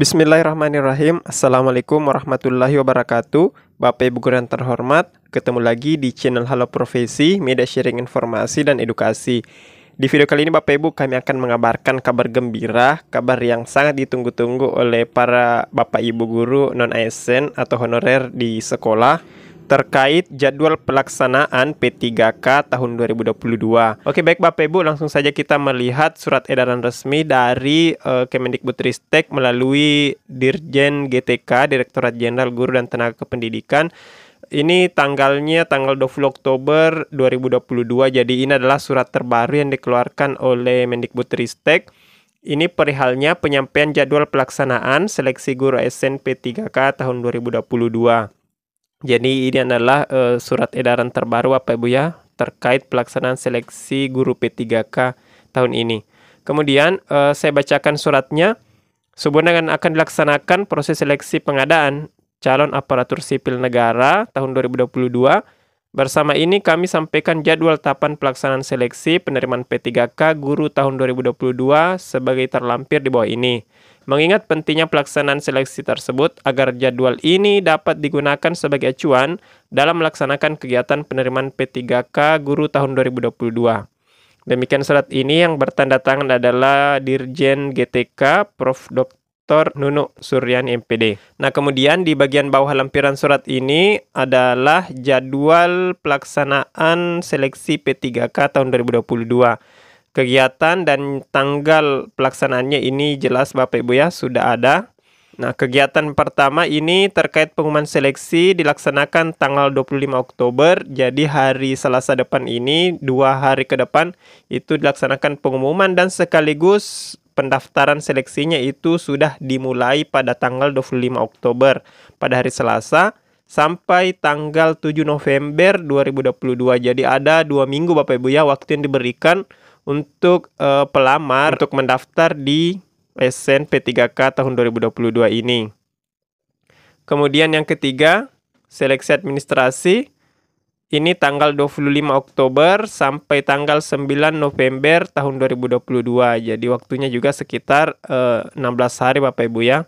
Bismillahirrahmanirrahim. Assalamualaikum warahmatullahi wabarakatuh. Bapak Ibu guru yang terhormat, ketemu lagi di channel Halo Profesi, media sharing informasi dan edukasi. Di video kali ini Bapak Ibu kami akan mengabarkan kabar gembira, kabar yang sangat ditunggu-tunggu oleh para Bapak Ibu guru non ASN atau honorer di sekolah terkait jadwal pelaksanaan P3K tahun 2022. Oke, baik Bapak Ibu, langsung saja kita melihat surat edaran resmi dari uh, Kemendikbudristek melalui Dirjen GTK, Direktorat Jenderal Guru dan Tenaga Kependidikan ini tanggalnya tanggal 20 Oktober 2022. Jadi ini adalah surat terbaru yang dikeluarkan oleh Mendikbudristek. Ini perihalnya penyampaian jadwal pelaksanaan seleksi guru SNP 3K tahun 2022. Jadi ini adalah uh, surat edaran terbaru apa Ibu ya terkait pelaksanaan seleksi guru P3K tahun ini. Kemudian uh, saya bacakan suratnya. Sebenarnya akan dilaksanakan proses seleksi pengadaan calon aparatur sipil negara tahun 2022. Bersama ini kami sampaikan jadwal tahapan pelaksanaan seleksi penerimaan P3K guru tahun 2022 sebagai terlampir di bawah ini. Mengingat pentingnya pelaksanaan seleksi tersebut agar jadwal ini dapat digunakan sebagai acuan dalam melaksanakan kegiatan penerimaan P3K guru tahun 2022. Demikian surat ini yang bertanda tangan adalah Dirjen GTK Prof. Dr. Nunuk Nunu Suryan MPD. Nah, kemudian di bagian bawah lampiran surat ini adalah jadwal pelaksanaan seleksi P3K tahun 2022 kegiatan dan tanggal pelaksanaannya ini jelas Bapak Ibu ya sudah ada. Nah, kegiatan pertama ini terkait pengumuman seleksi dilaksanakan tanggal 25 Oktober. Jadi hari Selasa depan ini, dua hari ke depan itu dilaksanakan pengumuman dan sekaligus pendaftaran seleksinya itu sudah dimulai pada tanggal 25 Oktober pada hari Selasa sampai tanggal 7 November 2022. Jadi ada dua minggu Bapak Ibu ya waktu yang diberikan untuk uh, pelamar untuk mendaftar di SNP3K tahun 2022 ini. Kemudian yang ketiga, seleksi administrasi ini tanggal 25 Oktober sampai tanggal 9 November tahun 2022. Jadi waktunya juga sekitar uh, eh, 16 hari Bapak Ibu ya.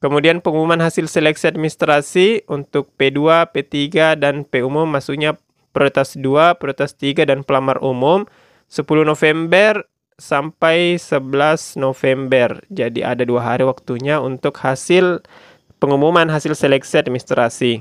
Kemudian pengumuman hasil seleksi administrasi untuk P2, P3 dan P umum maksudnya prioritas 2, prioritas 3 dan pelamar umum 10 November sampai 11 November. Jadi ada dua hari waktunya untuk hasil pengumuman hasil seleksi administrasi.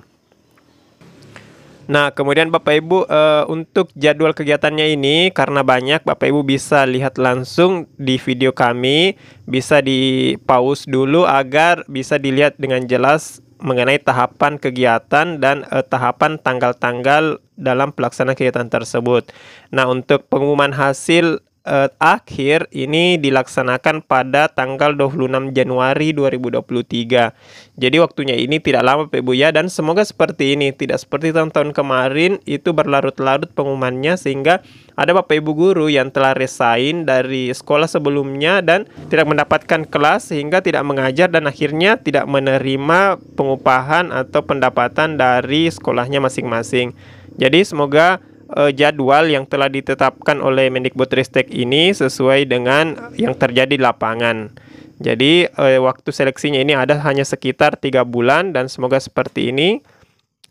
Nah, kemudian Bapak Ibu e, untuk jadwal kegiatannya ini karena banyak Bapak Ibu bisa lihat langsung di video kami, bisa di pause dulu agar bisa dilihat dengan jelas mengenai tahapan kegiatan dan eh, tahapan tanggal-tanggal dalam pelaksanaan kegiatan tersebut. Nah, untuk pengumuman hasil eh, akhir ini dilaksanakan pada tanggal 26 Januari 2023. Jadi waktunya ini tidak lama Pak Bu ya dan semoga seperti ini tidak seperti tahun-tahun kemarin itu berlarut-larut pengumumannya sehingga ada Bapak Ibu guru yang telah resign dari sekolah sebelumnya dan tidak mendapatkan kelas sehingga tidak mengajar dan akhirnya tidak menerima pengupahan atau pendapatan dari sekolahnya masing-masing. Jadi semoga uh, jadwal yang telah ditetapkan oleh Mendikbudristek ini sesuai dengan yang terjadi di lapangan. Jadi uh, waktu seleksinya ini ada hanya sekitar tiga bulan dan semoga seperti ini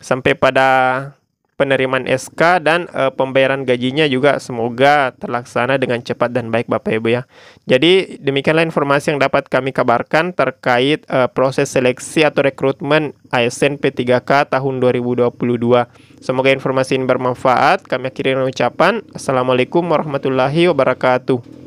sampai pada penerimaan SK dan e, pembayaran gajinya juga semoga terlaksana dengan cepat dan baik Bapak Ibu ya. Jadi demikianlah informasi yang dapat kami kabarkan terkait e, proses seleksi atau rekrutmen ASN P3K tahun 2022. Semoga informasi ini bermanfaat. Kami akhiri ucapan Assalamualaikum warahmatullahi wabarakatuh.